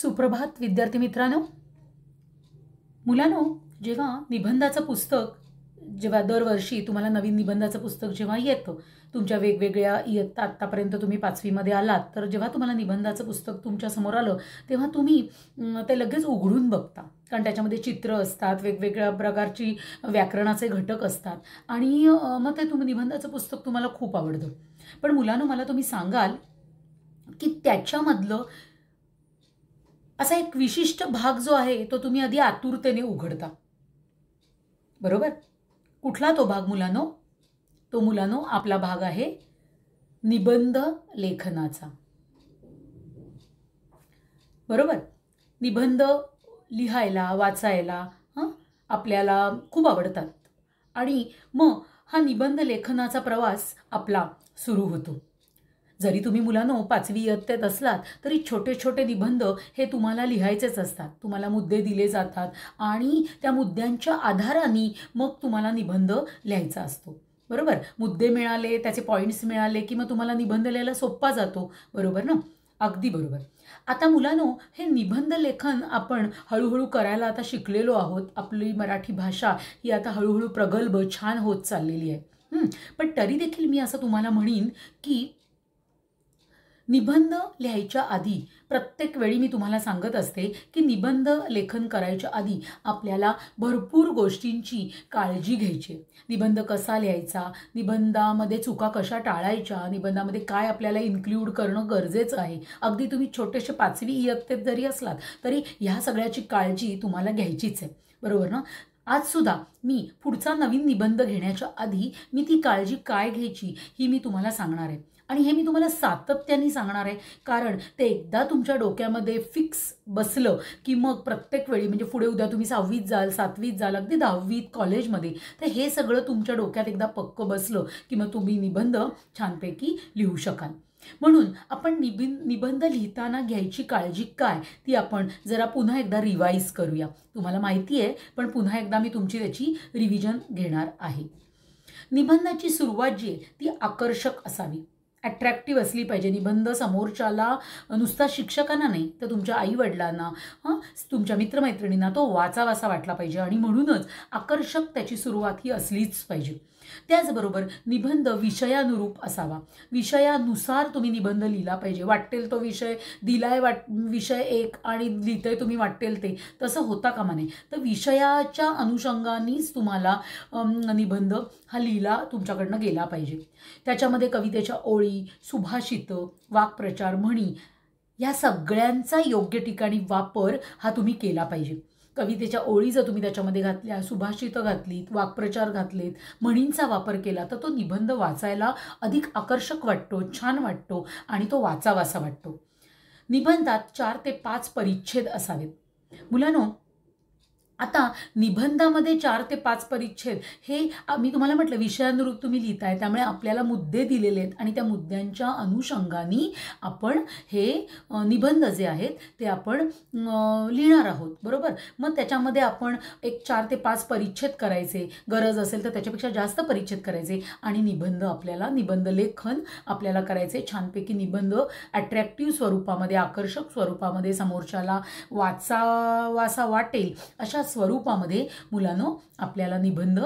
सुप्रभात विद्यार्थी मित्रांनो मुलांनो जेव्हा निबंधाचं पुस्तक जेव्हा दरवर्षी तुम्हाला नवीन निबंधाचं पुस्तक जेव्हा येतं तुमच्या वेगवेगळ्या इयत्ता आत्तापर्यंत तुम्ही पाचवीमध्ये आलात तर जेव्हा तुम्हाला निबंधाचं पुस्तक तुमच्यासमोर आलं तेव्हा तुम्ही ते लगेच उघडून बघता कारण त्याच्यामध्ये चित्र असतात वेगवेगळ्या प्रकारची व्याकरणाचे घटक असतात आणि मग ते तुम्ही निबंधाचं पुस्तक तुम्हाला खूप आवडतं पण मुलांनो मला तुम्ही सांगाल की त्याच्यामधलं असा एक विशिष्ट भाग जो आहे तो तुम्ही आधी आतुरतेने उघडता बरोबर कुठला तो भाग मुलानो तो मुलानो आपला भाग आहे निबंध लेखनाचा बरोबर निबंध लिहायला वाचायला हां आपल्याला खूप आवडतात आणि मग हा निबंध लेखनाचा प्रवास आपला सुरू होतो जरी तुम्ही मुलांनो पाचवी इयत्तेत असलात तरी छोटे छोटे निबंध हे तुम्हाला लिहायचेच असतात तुम्हाला मुद्दे दिले जातात आणि त्या मुद्द्यांच्या आधाराने मग तुम्हाला निबंध लिहायचा असतो बरोबर मुद्दे मिळाले त्याचे पॉईंट्स मिळाले की मग तुम्हाला निबंध लिहायला सोपा जातो बरोबर ना अगदी बरोबर आता मुलांनो हे निबंध लेखन आपण हळूहळू करायला आता शिकलेलो आहोत आपली मराठी भाषा ही आता हळूहळू प्रगल्भ छान होत चाललेली आहे पण तरी देखील मी असं तुम्हाला म्हणेन की निबंध लिहायच्या आधी प्रत्येक वेळी मी तुम्हाला सांगत असते की निबंध लेखन करायच्या आधी आपल्याला भरपूर गोष्टींची काळजी घ्यायची निबंध कसा लिहायचा निबंधामध्ये चुका कशा टाळायच्या निबंधामध्ये काय आपल्याला इन्क्ल्यूड करणं गरजेचं आहे अगदी तुम्ही छोटेसे पाचवी इयत्तेत जरी असलात तरी ह्या सगळ्याची काळजी तुम्हाला घ्यायचीच आहे बरोबर ना आजसुद्धा मी पुढचा नवीन निबंध घेण्याच्या आधी मी ती काळजी काय घ्यायची ही मी तुम्हाला सांगणार आहे आणि हे मी तुम्हाला सातत्याने सांगणार आहे कारण ते एकदा तुमच्या डोक्यामध्ये फिक्स बसलं की मग प्रत्येक वेळी म्हणजे पुढे उद्या तुम्ही सहावीत जाल सातवीत जाल अगदी दहावीत कॉलेजमध्ये तर हे सगळं तुमच्या डोक्यात एकदा पक्कं बसलं की मग तुम्ही निबंध छानपैकी लिहू शकाल म्हणून आपण निबिन निबंध लिहिताना घ्यायची काळजी काय ती आपण जरा पुन्हा एकदा रिवाईज करूया तुम्हाला माहिती आहे पण पुन्हा एकदा मी तुमची त्याची रिव्हिजन घेणार आहे निबंधाची सुरुवात जी आहे ती आकर्षक असावी ॲट्रॅक्टिव्ह असली पाहिजे निबंध समोरच्याला नुसता शिक्षकांना नाही तर तुमच्या आईवडिलांना हं तुमच्या मित्रमैत्रिणींना तो वाचावासा वाटला पाहिजे आणि म्हणूनच आकर्षक त्याची सुरुवात ही असलीच पाहिजे त्याचबरोबर निबंध विषयानुरूप असावा विषयानुसार तुम्ही निबंध लिहिला पाहिजे वाटेल तो विषय दिलाय वाट विषय एक आणि लिहितंय तुम्ही वाटेल ते तसं होता कामा नये तर विषयाच्या अनुषंगानेच तुम्हाला निबंध हा लिहिला तुमच्याकडनं गेला पाहिजे त्याच्यामध्ये कवितेच्या ओळी सुभाषित वाक्प्रचार म्हणी या सगळ्यांचा योग्य ठिकाणी वापर हा तुम्ही केला पाहिजे कवितेच्या ओळी जर तुम्ही त्याच्यामध्ये घातल्या सुभाषितं घातलीत वाक्प्रचार घातलेत म्हणींचा वापर केला तर तो निबंध वाचायला अधिक आकर्षक वाटतो छान वाटतो आणि तो वाचावासा वाटतो निबंधात चार ते पाच परिच्छेद असावेत मुलांनो आता निबंधामध्ये चार ते पाच परिच्छेद हे मी तुम्हाला म्हटलं विषयानुरूप तुम्ही लिहिताय त्यामुळे आपल्याला मुद्दे दिलेले आहेत आणि त्या मुद्द्यांच्या अनुषंगाने आपण हे निबंध जे आहेत ते आपण लिहिणार आहोत बरोबर मग त्याच्यामध्ये आपण एक चार ते पाच परिच्छेद करायचे गरज असेल तर त्याच्यापेक्षा जास्त परिच्छेद करायचे आणि निबंध आपल्याला निबंध लेखन आपल्याला करायचे छानपैकी निबंध अट्रॅक्टिव्ह स्वरूपामध्ये आकर्षक स्वरूपामध्ये समोरच्याला वाचा वासा वाटेल अशा स्वरूपामध्ये मुलांनो आपल्याला निबंध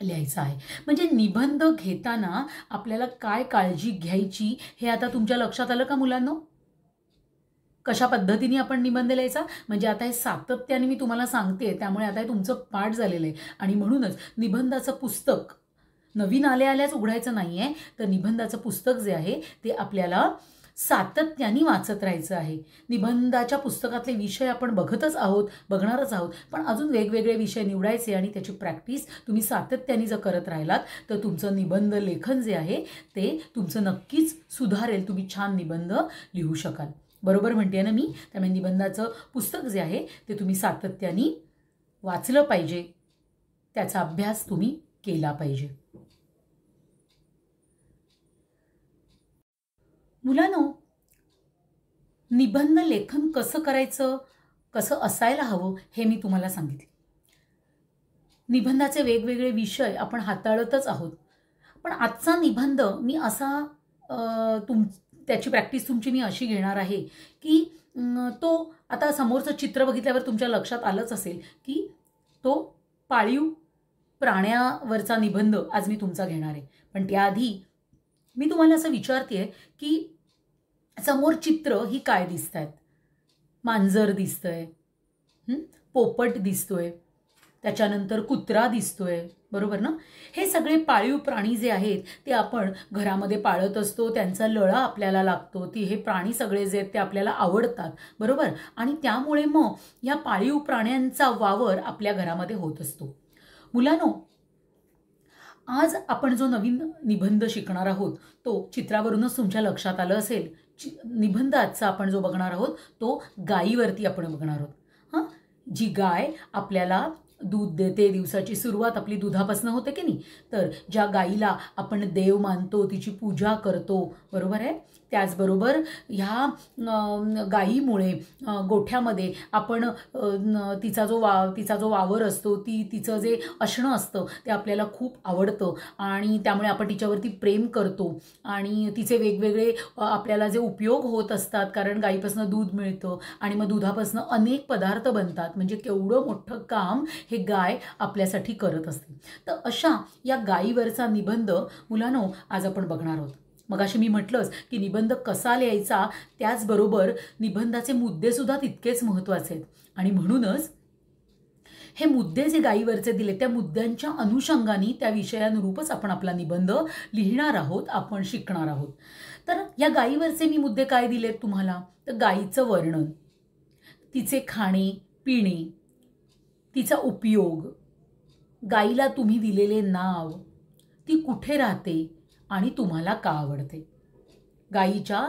लिहायचा आहे म्हणजे निबंध घेताना आपल्याला काय काळजी घ्यायची हे आता तुमच्या लक्षात आलं का मुलांनो कशा पद्धतीने आपण निबंध लिहायचा म्हणजे आता हे सातत्याने मी तुम्हाला सांगते त्यामुळे आता हे तुमचं पाठ झालेलं आहे आणि म्हणूनच निबंधाचं पुस्तक नवीन आल्या आल्याच उघडायचं नाही आहे तर निबंधाचं पुस्तक जे आहे ते आपल्याला सातत्याने वाचत राहायचं आहे निबंधाच्या पुस्तकातले विषय आपण बघतच आहोत बघणारच आहोत पण अजून वेगवेगळे विषय निवडायचे आणि त्याची प्रॅक्टिस तुम्ही सातत्याने जर करत राहिलात तर तुमचं निबंध लेखन जे आहे ते तुमचं नक्कीच सुधारेल तुम्ही छान निबंध लिहू शकाल बरोबर म्हणते ना मी त्यामुळे निबंधाचं पुस्तक जे आहे ते तुम्ही सातत्याने वाचलं पाहिजे त्याचा अभ्यास तुम्ही केला पाहिजे मुलांनो निबंध लेखन कसं करायचं कसं असायला हवं हे मी तुम्हाला सांगितले निबंधाचे वेगवेगळे विषय आपण हाताळतच आहोत पण आजचा निबंध मी असा तुम त्याची प्रॅक्टिस तुमची मी अशी घेणार आहे की तो आता समोरचं चित्र बघितल्यावर तुमच्या लक्षात आलंच असेल की तो पाळीव प्राण्यावरचा निबंध आज मी तुमचा घेणार आहे पण त्याआधी मी तुम्हाला असं विचारते की समोर चित्र ही काय दिसत आहेत मांजर दिसतंय पोपट दिसतोय त्याच्यानंतर कुत्रा दिसतोय बरोबर ना हे सगळे पाळीव प्राणी जे आहेत ते आपण घरामध्ये पाळत असतो त्यांचा लळा आपल्याला लागतो ती हे प्राणी सगळे जे आहेत ते आपल्याला आवडतात बरोबर आणि त्यामुळे मग या पाळीव प्राण्यांचा वावर आपल्या घरामध्ये होत असतो मुलांनो आज आपण जो नवीन निबंध शिकणार आहोत तो चित्रावरूनच तुमच्या लक्षात आलं असेल निबंध आजचा आपण जो बघणार आहोत तो गायीवरती आपण बघणार आहोत हां जी गाय आपल्याला दूध देते दिवसाची सुरुवात आपली दुधापासून होते की नाही तर ज्या गाईला आपण देव मानतो तिची पूजा करतो बरोबर आहे त्याचबरोबर ह्या गाईमुळे गोठ्यामध्ये आपण तिचा जो वा तिचा जो वावर असतो ती तिचं जे असणं असतं ते आपल्याला खूप आवडतं आणि त्यामुळे आपण तिच्यावरती प्रेम करतो आणि तिचे वेगवेगळे आपल्याला जे उपयोग होत असतात कारण गाईपासून दूध मिळतं आणि मग दुधापासून अनेक पदार्थ बनतात म्हणजे केवढं मोठं काम हे हे गाय आपल्यासाठी करत असते तर अशा या गायीवरचा निबंध मुलांनो आज आपण बघणार आहोत मग अशी मी म्हटलंच की निबंध कसा लिहायचा त्याचबरोबर निबंधाचे मुद्देसुद्धा तितकेच महत्त्वाचे आहेत आणि म्हणूनच हे मुद्दे जे गाईवरचे दिले त्या मुद्द्यांच्या अनुषंगाने त्या विषयानुरूपच आपण आपला निबंध लिहिणार आहोत आपण शिकणार आहोत तर या गाईवरचे मी मुद्दे काय दिलेत तुम्हाला तर गायीचं वर्णन तिचे खाणे पिणे तिचा उपयोग गाईला तुम्ही दिलेले नाव ती कुठे राहते आणि तुम्हाला का आवडते गाईच्या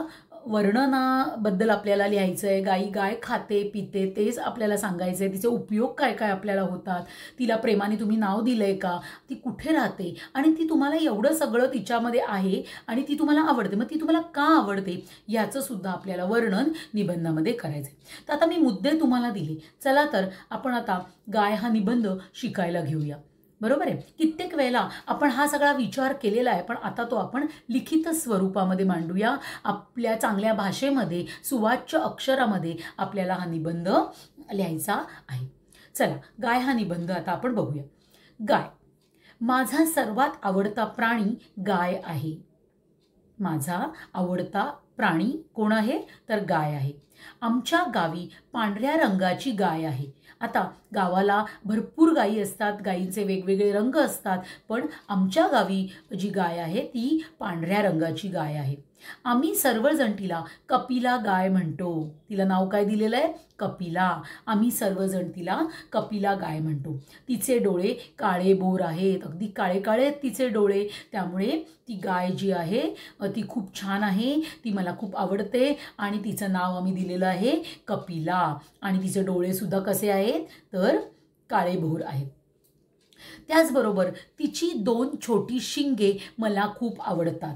वर्णनाबद्दल आपल्याला लिहायचं आहे गाई गाय खाते पिते तेच आपल्याला सांगायचं आहे तिचे उपयोग काय काय आपल्याला होतात तिला प्रेमाने तुम्ही नाव दिलं आहे का ती कुठे राहते आणि ती तुम्हाला एवढं सगळं तिच्यामध्ये आहे आणि ती तुम्हाला आवडते मग ती तुम्हाला का आवडते याचं सुद्धा आपल्याला वर्णन निबंधामध्ये करायचं आहे तर आता मी मुद्दे तुम्हाला दिले चला तर आपण आता गाय हा निबंध शिकायला घेऊया बरोबर आहे कित्येक वेळेला आपण हा सगळा विचार केलेला आहे पण आता तो आपण लिखित स्वरूपामध्ये मांडूया आपल्या चांगल्या भाषेमध्ये सुवाच्य अक्षरामध्ये आपल्याला हा निबंध लिहायचा आहे चला गाय हा निबंध आता आपण बघूया गाय माझा सर्वात आवडता प्राणी गाय आहे माझा आवडता प्राणी कोण आहे तर गाय आहे आमच्या गावी पांढऱ्या रंगाची गाय आहे आता गावाला भरपूर गायी असतात गायींचे वेगवेगळे रंग असतात पण आमच्या गावी जी गाय आहे ती पांढऱ्या रंगाची गाय आहे आम्ही सर्वजण तिला कपिला गाय म्हणतो तिला नाव काय दिलेलं आहे कपिला आम्ही सर्वजण तिला कपिला गाय म्हणतो तिचे डोळे काळे बोर आहेत अगदी काळे काळे आहेत तिचे डोळे त्यामुळे ती गाय जी आहे ती खूप छान आहे ती मला खूप आवडते आणि तिचं नाव आम्ही दिलेलं आहे कपिला आणि तिचे डोळेसुद्धा कसे आहेत तर काळे भोर आहेत त्याचबरोबर तिची दोन छोटी शिंगे मला खूप आवडतात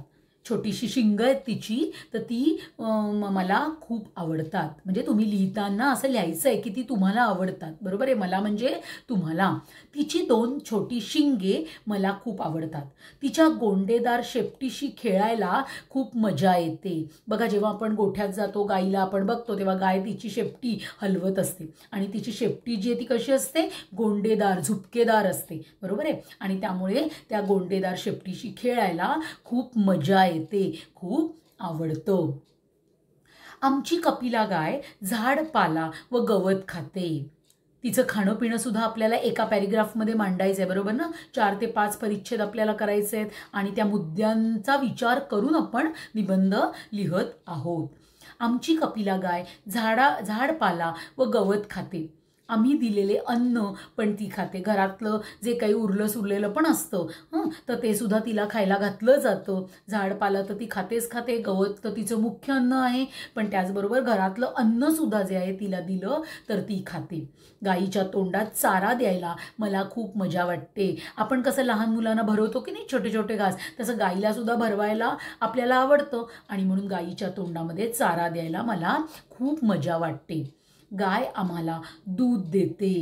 छोटीशी शिंग आहेत तिची तर ती मला खूप आवडतात म्हणजे तुम्ही लिहिताना असं लिहायचं आहे की ती तुम्हाला आवडतात बरोबर आहे मला म्हणजे तुम्हाला तिची दोन छोटी शिंगे मला खूप आवडतात तिच्या गोंडेदार शेपटीशी खेळायला खूप मजा येते बघा जेव्हा आपण गोठ्यात जातो गाईला आपण बघतो तेव्हा गाय तिची शेपटी हलवत असते आणि तिची शेपटी जी आहे ती कशी असते गोंडेदार झुपकेदार असते बरोबर आहे आणि त्यामुळे त्या गोंडेदार शेपटीशी खेळायला खूप मजा येते खूप आवडतो आमची कपिला गाय झाड पाला व गवत खाते तिचं खाणं पिणं सुद्धा आपल्याला एका पॅरेग्राफमध्ये मांडायचं आहे बरोबर ना चार ते पाच परिच्छेद आपल्याला करायचे आहेत आणि त्या मुद्द्यांचा विचार करून आपण निबंध लिहत आहोत आमची कपिला गाय झाडा झाडपाला व गवत खाते आम्ही दिलेले अन्न पण ती खाते घरातलं जे काही उरलं सुरलेलं पण असतं हं तर ते सुद्धा तिला खायला घातलं जातं झाडपाला तर ती खातेच खाते गवत तर तिचं मुख्य अन्न आहे पण त्याचबरोबर घरातलं अन्नसुद्धा जे आहे तिला दिलं तर ती खाते गाईच्या तोंडात चारा द्यायला मला खूप मजा वाटते आपण कसं लहान मुलांना भरवतो की नाही छोटे छोटे घास तसं गाईलासुद्धा सुद्धा भरवायला आपल्याला आवडतं आणि म्हणून गाईच्या तोंडामध्ये चारा द्यायला मला खूप मजा वाटते गाय आम्हाला दूध देते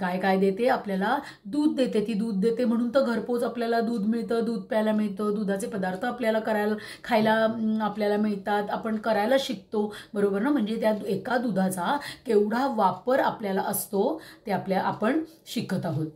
गाय काय देते आपल्याला दूध देते ती दूध देते म्हणून तर घरपोच आपल्याला दूध मिळतं दूध प्यायला मिळतं दुधाचे पदार्थ आपल्याला करायला खायला आपल्याला मिळतात आपण करायला शिकतो बरोबर ना म्हणजे त्या एका दुधाचा केवढा वापर आपल्याला असतो ते आपल्या आपण शिकत आहोत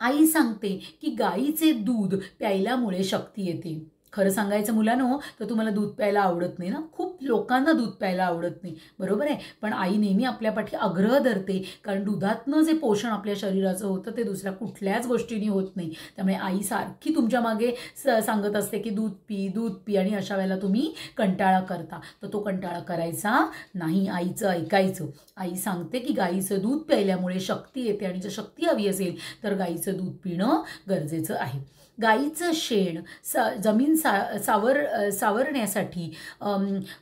आई सांगते की गाईचे दूध प्यायल्यामुळे शक्ती येते खरं सांगायचं मुलांनो तर तुम्हाला दूध प्यायला आवडत नाही ना खूप लोकांना दूध प्यायला आवडत नाही बरोबर आहे पण आई नेहमी आपल्या पाठी आग्रह धरते कारण दुधातनं जे पोषण आपल्या शरीराचं होतं ते दुसऱ्या कुठल्याच गोष्टीने होत नाही त्यामुळे आई सारखी तुमच्या मागे स सांगत असते की दूध पी दूध पी आणि अशा वेळेला तुम्ही कंटाळा करता तर तो कंटाळा करायचा नाही आईचं ऐकायचं आई सांगते की गाईचं दूध प्यायल्यामुळे शक्ती येते आणि जर शक्ती हवी असेल तर गाईचं दूध पिणं गरजेचं आहे गाईचं शेण सा जमीन सा सावर सावरण्यासाठी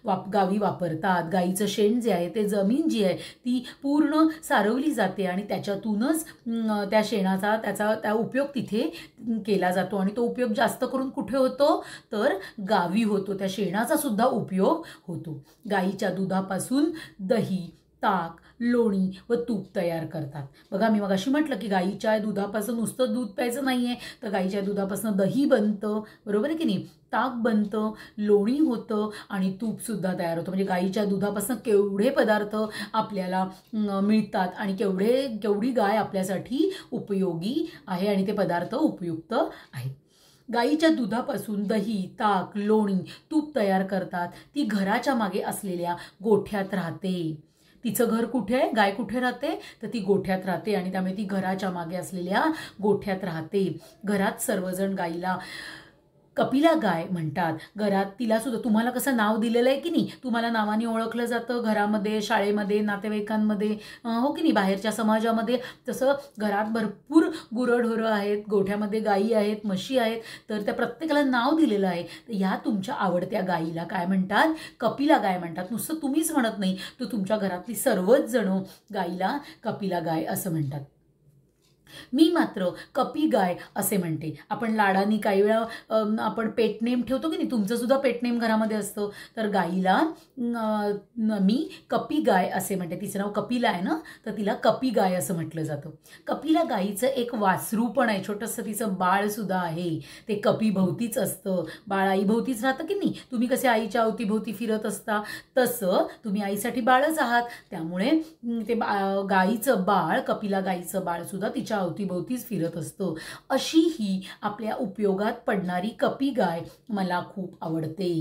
वाप गावी वापरतात गाईचं शेण जे आहे ते जमीन जी आहे ती पूर्ण सारवली जाते आणि त्याच्यातूनच त्या शेणाचा त्याचा त्या उपयोग तिथे केला जातो आणि तो उपयोग जास्त करून कुठे होतो तर गावी होतो त्या शेणाचासुद्धा उपयोग होतो गाईच्या दुधापासून दही ताक लोणी व तूप तयार करतात बघा मी मग अशी म्हटलं की गाईच्या दुधापासून नुसतं दूध प्यायचं नाही आहे तर गाईच्या दुधापासून दही बनतं बरोबर आहे की नाही ताक बनतं लोणी होतं आणि तूपसुद्धा तयार होतं म्हणजे गाईच्या दुधापासून केवढे पदार्थ आपल्याला मिळतात आणि केवढे केवढी गाय आपल्यासाठी उपयोगी आहे आणि ते पदार्थ उपयुक्त आहेत गाईच्या दुधापासून दही ताक लोणी तूप तयार करतात ती घराच्या मागे असलेल्या गोठ्यात राहते तिचं घर कुठे आहे गाय कुठे राहते तर ती गोठ्यात राहते आणि त्यामुळे ती घराच्या मागे असलेल्या गोठ्यात राहते घरात सर्वजण गाईला कपिला गाय म्हणतात घरात तिला सुद्धा तुम्हाला कसं नाव दिलेलं आहे की नाही तुम्हाला नावाने ओळखलं जातं घरामध्ये शाळेमध्ये नातेवाईकांमध्ये हो की नाही बाहेरच्या समाजामध्ये तसं घरात भरपूर गुरंढोरं आहेत गोठ्यामध्ये गायी आहेत म्हशी आहेत तर त्या प्रत्येकाला नाव दिलेलं आहे तर ह्या तुमच्या आवडत्या गायीला काय म्हणतात कपिला गाय म्हणतात नुसतं तुम्हीच म्हणत नाही तर तुमच्या घरातली सर्वच जणं गायीला कपिला गाय असं म्हणतात मी मात्र कपी गाय असे म्हणते आपण लाडानी काही वेळा आपण पेटनेम ठेवतो की नाही तुमचं सुद्धा पेटनेम घरामध्ये असतं तर गाईला मी कपी गाय असे म्हणते तिचं नाव कपिला आहे ना तर तिला कपी गाय असं म्हटलं जातं कपिला गाईचं एक वासरू पण आहे छोटंसं तिचं बाळ सुद्धा आहे ते कपीभोवतीच असतं बाळ आईभोवतीच राहतं की नाही तुम्ही कसे आईच्या अवतीभोवती फिरत असता तसं तुम्ही आईसाठी बाळच आहात त्यामुळे ते बा गाईचं बाळ कपिला गाईचं सुद्धा तिच्या अवतीभोवतीच फिरत असतो अशी ही आपल्या उपयोगात पडणारी कपी गाय मला खूप आवडते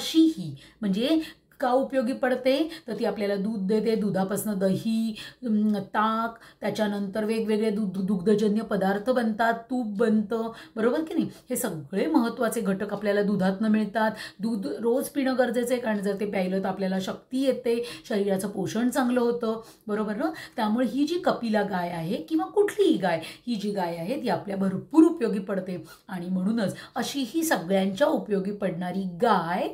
अशी ही म्हणजे का उपयोगी पडते तर ती आपल्याला दूध देते दुधापासून दही ताक त्याच्यानंतर वेगवेगळे दूध दुग्धजन्य पदार्थ बनतात तूप बनतं बरोबर की नाही हे सगळे महत्त्वाचे घटक आपल्याला दुधातनं मिळतात दूध रोज पिणं गरजेचं आहे कारण जर ते प्यायलं तर आपल्याला शक्ती येते शरीराचं पोषण चांगलं होतं बरोबर ना त्यामुळे ही जी कपिला गाय आहे किंवा कुठलीही गाय ही जी गाय आहे ती आपल्या भरपूर उपयोगी पडते आणि म्हणूनच अशी ही सगळ्यांच्या उपयोगी पडणारी गाय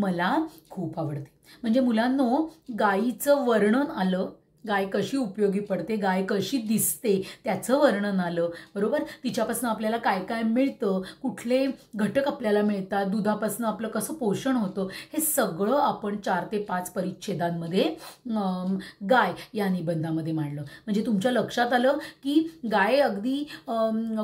मला खूप आवडते म्हणजे मुलांनो गायीचं वर्णन आलं गाय कशी उपयोगी पडते गाय कशी दिसते त्याचं वर्णन आलं बरोबर तिच्यापासून आपल्याला काय काय मिळतं कुठले घटक आपल्याला मिळतात दुधापासून आपलं कसं पोषण होतं हे सगळं आपण चार ते पाच परिच्छेदांमध्ये गाय या निबंधामध्ये मांडलं म्हणजे तुमच्या लक्षात आलं की गाय अगदी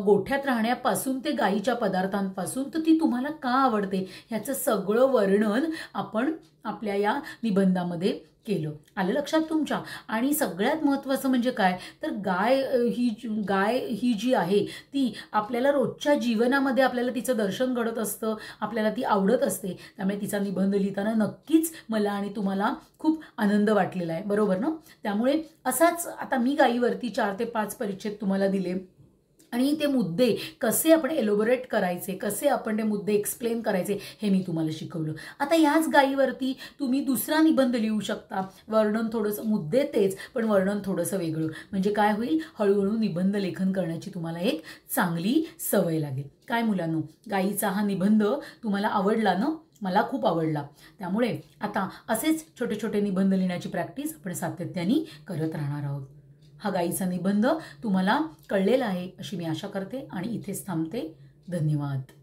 गोठ्यात राहण्यापासून ते गायीच्या पदार्थांपासून तर ती तुम्हाला का आवडते ह्याचं सगळं वर्णन आपण आपल्या या निबंधामध्ये केलं आलं लक्षात तुमच्या आणि सगळ्यात महत्त्वाचं म्हणजे काय तर गाय ही गाय ही जी आहे ती आपल्याला रोजच्या जीवनामध्ये आपल्याला तिचं दर्शन घडत असतं आपल्याला ती आवडत असते त्यामुळे तिचा निबंध लिहिताना नक्कीच मला आणि तुम्हाला खूप आनंद वाटलेला आहे बरोबर ना त्यामुळे असाच आता मी गायीवरती चार ते पाच परिच्छेद तुम्हाला दिले आणि ते मुद्दे कसे आपण एलोबोरेट करायचे कसे आपण ते मुद्दे एक्सप्लेन करायचे हे मी तुम्हाला शिकवलं आता ह्याच गाईवरती तुम्ही दुसरा निबंध लिहू शकता वर्णन थोडंसं मुद्दे तेच पण वर्णन थोडंसं वेगळं म्हणजे काय होईल हळूहळू निबंध लेखन करण्याची तुम्हाला एक चांगली सवय लागेल काय मुलांनो गाईचा हा निबंध तुम्हाला आवडला ना मला खूप आवडला त्यामुळे आता असेच छोटे छोटे निबंध लिहिण्याची प्रॅक्टिस आपण सातत्याने करत राहणार आहोत हा गाईचा निबंध तुम्हाला कळलेला आहे अशी मी आशा करते आणि इथेच थांबते धन्यवाद